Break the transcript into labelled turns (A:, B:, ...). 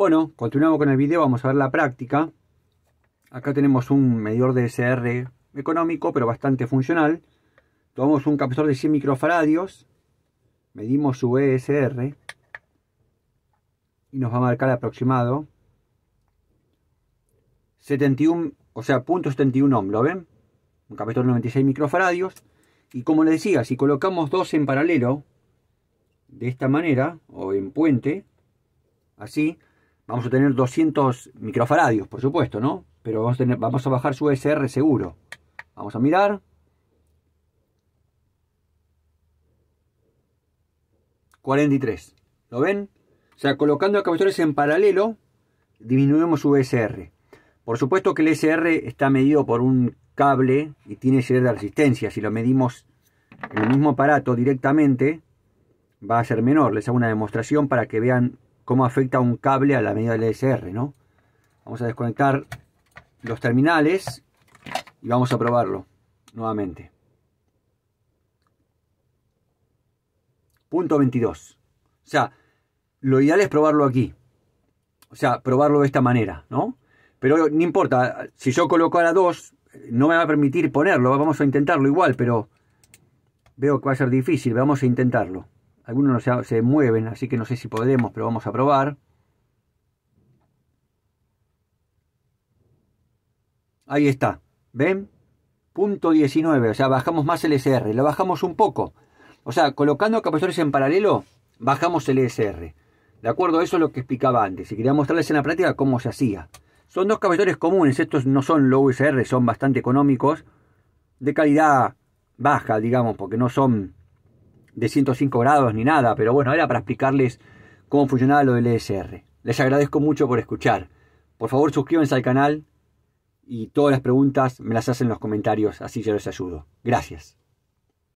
A: Bueno, continuamos con el video, vamos a ver la práctica. Acá tenemos un medidor de SR económico, pero bastante funcional. Tomamos un capacitor de 100 microfaradios, medimos su ESR y nos va a marcar aproximado 71, o sea, 0.71 ohm, ¿lo ven? Un capacitor 96 microfaradios. Y como les decía, si colocamos dos en paralelo, de esta manera, o en puente, así, vamos a tener 200 microfaradios, por supuesto, ¿no? Pero vamos a, bajar su e SR seguro. Vamos a mirar. 43. ¿Lo ven? O sea, colocando los capacitores en paralelo, disminuimos su e SR. Por supuesto que el e SR está medido por un cable y tiene de resistencia. Si lo medimos en el mismo aparato directamente, va a ser menor. Les hago una demostración para que vean cómo afecta un cable a la medida del ESR, ¿no? Vamos a desconectar los terminales y vamos a probarlo nuevamente. Punto 22. O sea, lo ideal es probarlo aquí. O sea, probarlo de esta manera, ¿no? Pero no importa, si yo coloco a la 2, no me va a permitir ponerlo. Vamos a intentarlo igual, pero veo que va a ser difícil. Vamos a intentarlo. Algunos no se mueven, así que no sé si podemos, pero vamos a probar. Ahí está. ¿Ven? Punto 19. O sea, bajamos más el SR. Lo bajamos un poco. O sea, colocando capacitores en paralelo, bajamos el SR. De acuerdo, eso es lo que explicaba antes. Y quería mostrarles en la práctica cómo se hacía. Son dos capacitores comunes. Estos no son low SR, son bastante económicos. De calidad baja, digamos, porque no son de 105 grados ni nada, pero bueno, era para explicarles cómo funcionaba lo del ESR. Les agradezco mucho por escuchar. Por favor, suscríbanse al canal y todas las preguntas me las hacen en los comentarios, así yo les ayudo. Gracias.